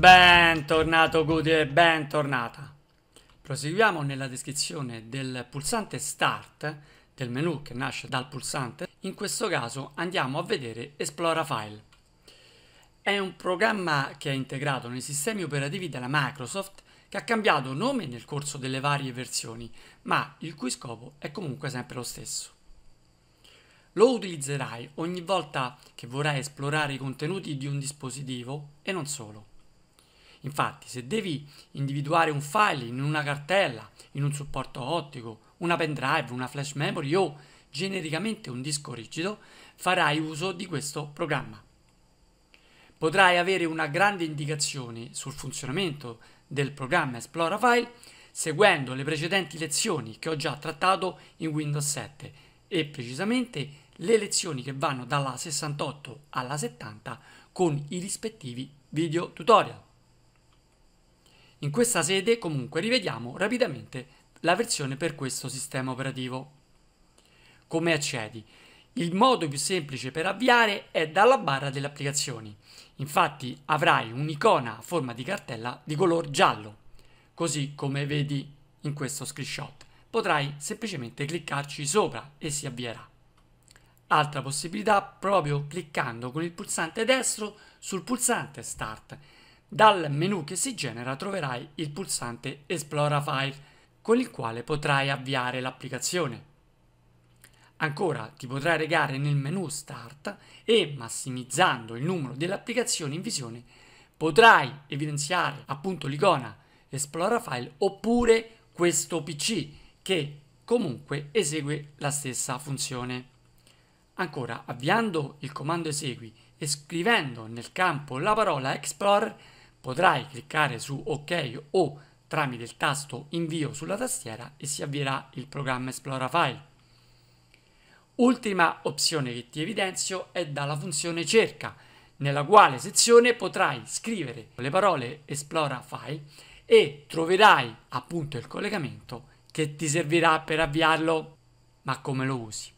Bentornato Goody e bentornata. Proseguiamo nella descrizione del pulsante Start del menu che nasce dal pulsante. In questo caso andiamo a vedere Esplora File. È un programma che è integrato nei sistemi operativi della Microsoft che ha cambiato nome nel corso delle varie versioni, ma il cui scopo è comunque sempre lo stesso. Lo utilizzerai ogni volta che vorrai esplorare i contenuti di un dispositivo e non solo. Infatti, se devi individuare un file in una cartella, in un supporto ottico, una pendrive, una flash memory o genericamente un disco rigido, farai uso di questo programma. Potrai avere una grande indicazione sul funzionamento del programma Esplora File seguendo le precedenti lezioni che ho già trattato in Windows 7 e precisamente le lezioni che vanno dalla 68 alla 70 con i rispettivi video tutorial. In questa sede comunque rivediamo rapidamente la versione per questo sistema operativo. Come accedi? Il modo più semplice per avviare è dalla barra delle applicazioni. Infatti avrai un'icona a forma di cartella di color giallo, così come vedi in questo screenshot. Potrai semplicemente cliccarci sopra e si avvierà. Altra possibilità proprio cliccando con il pulsante destro sul pulsante Start dal menu che si genera troverai il pulsante Esplora File con il quale potrai avviare l'applicazione. Ancora ti potrai regare nel menu Start e massimizzando il numero delle applicazioni in visione potrai evidenziare appunto l'icona Esplora File oppure questo PC che comunque esegue la stessa funzione. Ancora avviando il comando esegui e scrivendo nel campo la parola Explorer Potrai cliccare su OK o tramite il tasto invio sulla tastiera e si avvierà il programma Esplora File. Ultima opzione che ti evidenzio è dalla funzione cerca, nella quale sezione potrai scrivere le parole Esplora File e troverai appunto il collegamento che ti servirà per avviarlo, ma come lo usi.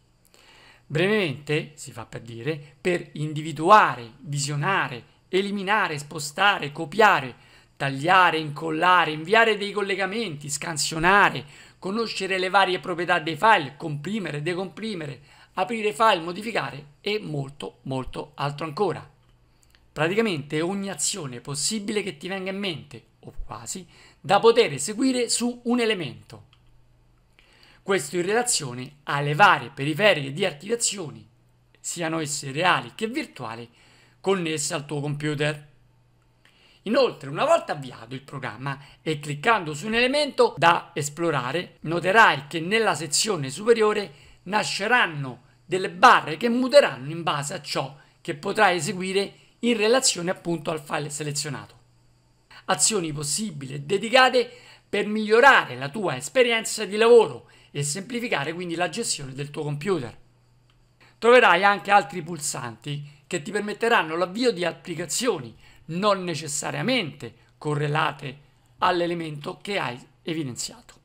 Brevemente, si fa per dire, per individuare, visionare eliminare, spostare, copiare, tagliare, incollare, inviare dei collegamenti, scansionare, conoscere le varie proprietà dei file, comprimere, decomprimere, aprire file, modificare e molto molto altro ancora. Praticamente ogni azione possibile che ti venga in mente, o quasi, da poter eseguire su un elemento. Questo in relazione alle varie periferiche di archiviazioni, siano esse reali che virtuali, connesse al tuo computer. Inoltre, una volta avviato il programma e cliccando su un elemento da esplorare, noterai che nella sezione superiore nasceranno delle barre che muteranno in base a ciò che potrai eseguire in relazione appunto al file selezionato. Azioni possibili e dedicate per migliorare la tua esperienza di lavoro e semplificare quindi la gestione del tuo computer. Troverai anche altri pulsanti che ti permetteranno l'avvio di applicazioni non necessariamente correlate all'elemento che hai evidenziato.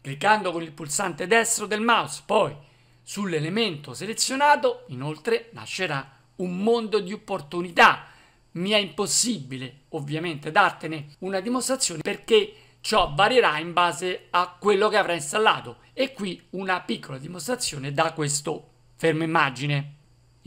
Cliccando con il pulsante destro del mouse poi sull'elemento selezionato inoltre nascerà un mondo di opportunità. Mi è impossibile ovviamente dartene una dimostrazione perché ciò varierà in base a quello che avrai installato e qui una piccola dimostrazione da questo fermo immagine.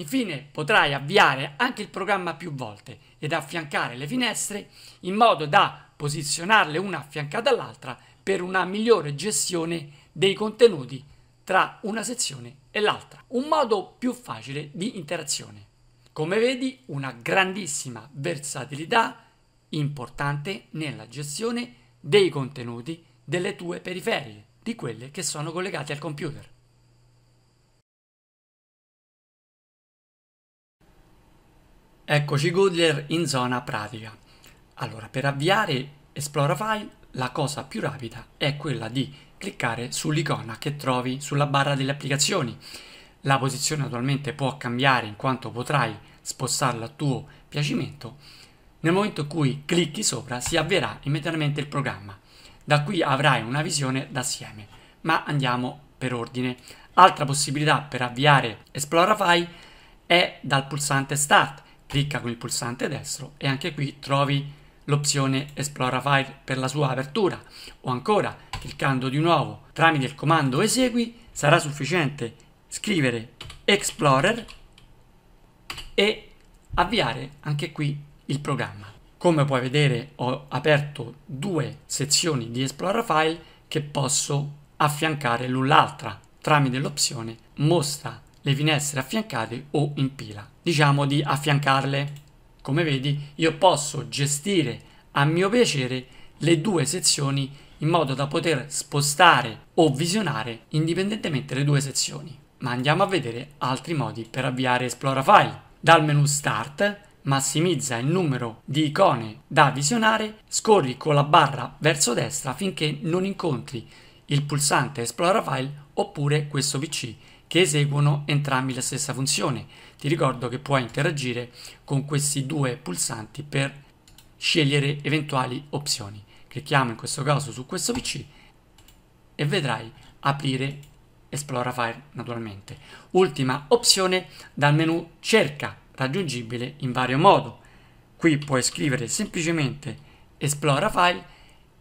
Infine potrai avviare anche il programma più volte ed affiancare le finestre in modo da posizionarle una affiancata all'altra per una migliore gestione dei contenuti tra una sezione e l'altra. Un modo più facile di interazione. Come vedi una grandissima versatilità importante nella gestione dei contenuti delle tue periferie, di quelle che sono collegate al computer. Eccoci Goodyear in zona pratica. Allora, per avviare Esplora File, la cosa più rapida è quella di cliccare sull'icona che trovi sulla barra delle applicazioni. La posizione naturalmente può cambiare in quanto potrai spostarla a tuo piacimento. Nel momento in cui clicchi sopra si avvierà immediatamente il programma. Da qui avrai una visione d'assieme, ma andiamo per ordine. Altra possibilità per avviare Esplora File è dal pulsante Start clicca con il pulsante destro e anche qui trovi l'opzione esplora file per la sua apertura o ancora cliccando di nuovo tramite il comando esegui sarà sufficiente scrivere explorer e avviare anche qui il programma come puoi vedere ho aperto due sezioni di Explorer File che posso affiancare l'un l'altra tramite l'opzione Mostra le finestre affiancate o in pila. Diciamo di affiancarle. Come vedi io posso gestire a mio piacere le due sezioni in modo da poter spostare o visionare indipendentemente le due sezioni. Ma andiamo a vedere altri modi per avviare Esplora File. Dal menu Start massimizza il numero di icone da visionare, scorri con la barra verso destra finché non incontri il pulsante Esplora File oppure questo PC che eseguono entrambi la stessa funzione. Ti ricordo che puoi interagire con questi due pulsanti per scegliere eventuali opzioni. Clicchiamo in questo caso su questo PC e vedrai aprire Explora File naturalmente. Ultima opzione dal menu cerca raggiungibile in vario modo. Qui puoi scrivere semplicemente Esplora File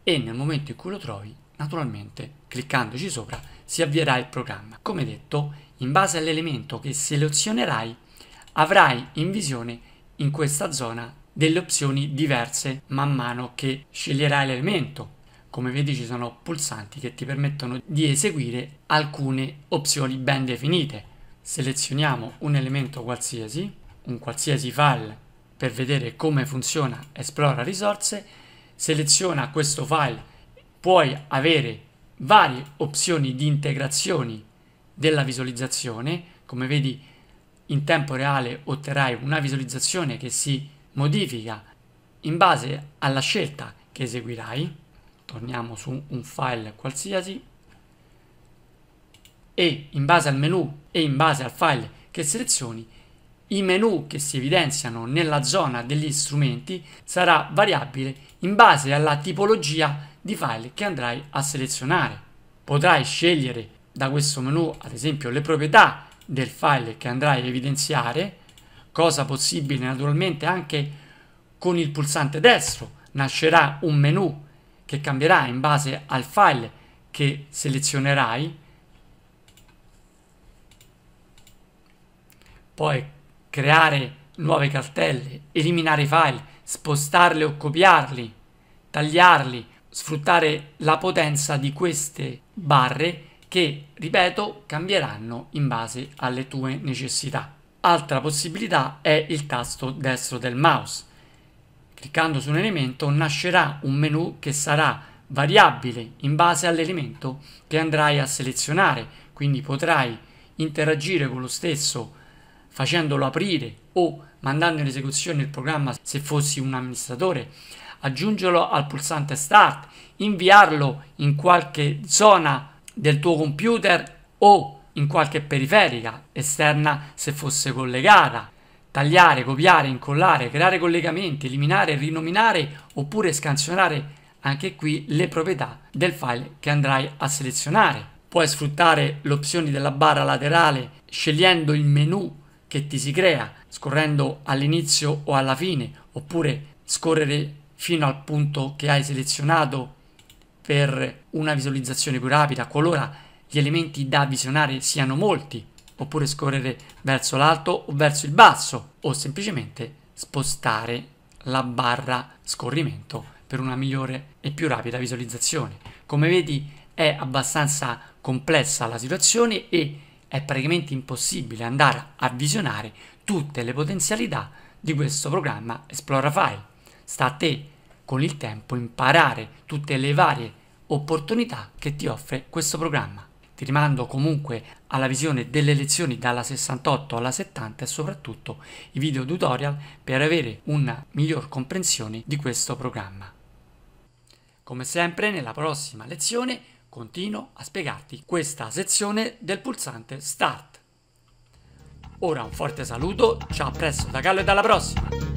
e nel momento in cui lo trovi naturalmente cliccandoci sopra si avvierà il programma. Come detto, in base all'elemento che selezionerai avrai in visione in questa zona delle opzioni diverse man mano che sceglierai l'elemento. Come vedi ci sono pulsanti che ti permettono di eseguire alcune opzioni ben definite. Selezioniamo un elemento qualsiasi, un qualsiasi file per vedere come funziona Esplora risorse, seleziona questo file puoi avere varie opzioni di integrazioni della visualizzazione, come vedi in tempo reale otterrai una visualizzazione che si modifica in base alla scelta che eseguirai. Torniamo su un file qualsiasi e in base al menu e in base al file che selezioni i menu che si evidenziano nella zona degli strumenti sarà variabile in base alla tipologia di file che andrai a selezionare. Potrai scegliere da questo menu ad esempio le proprietà del file che andrai a evidenziare, cosa possibile naturalmente anche con il pulsante destro. Nascerà un menu che cambierà in base al file che selezionerai. Poi creare nuove cartelle, eliminare i file, spostarli o copiarli, tagliarli sfruttare la potenza di queste barre che, ripeto, cambieranno in base alle tue necessità. Altra possibilità è il tasto destro del mouse. Cliccando su un elemento nascerà un menu che sarà variabile in base all'elemento che andrai a selezionare, quindi potrai interagire con lo stesso facendolo aprire o mandando in esecuzione il programma se fossi un amministratore, aggiungerlo al pulsante Start, inviarlo in qualche zona del tuo computer o in qualche periferica esterna se fosse collegata. Tagliare, copiare, incollare, creare collegamenti, eliminare, rinominare oppure scansionare anche qui le proprietà del file che andrai a selezionare. Puoi sfruttare le opzioni della barra laterale scegliendo il menu che ti si crea, scorrendo all'inizio o alla fine, oppure scorrere fino al punto che hai selezionato per una visualizzazione più rapida, qualora gli elementi da visionare siano molti, oppure scorrere verso l'alto o verso il basso, o semplicemente spostare la barra scorrimento per una migliore e più rapida visualizzazione. Come vedi è abbastanza complessa la situazione e è praticamente impossibile andare a visionare tutte le potenzialità di questo programma Explora File sta a te con il tempo imparare tutte le varie opportunità che ti offre questo programma. Ti rimando comunque alla visione delle lezioni dalla 68 alla 70 e soprattutto i video tutorial per avere una miglior comprensione di questo programma. Come sempre nella prossima lezione continuo a spiegarti questa sezione del pulsante Start. Ora un forte saluto, ciao a presto da Gallo e dalla prossima!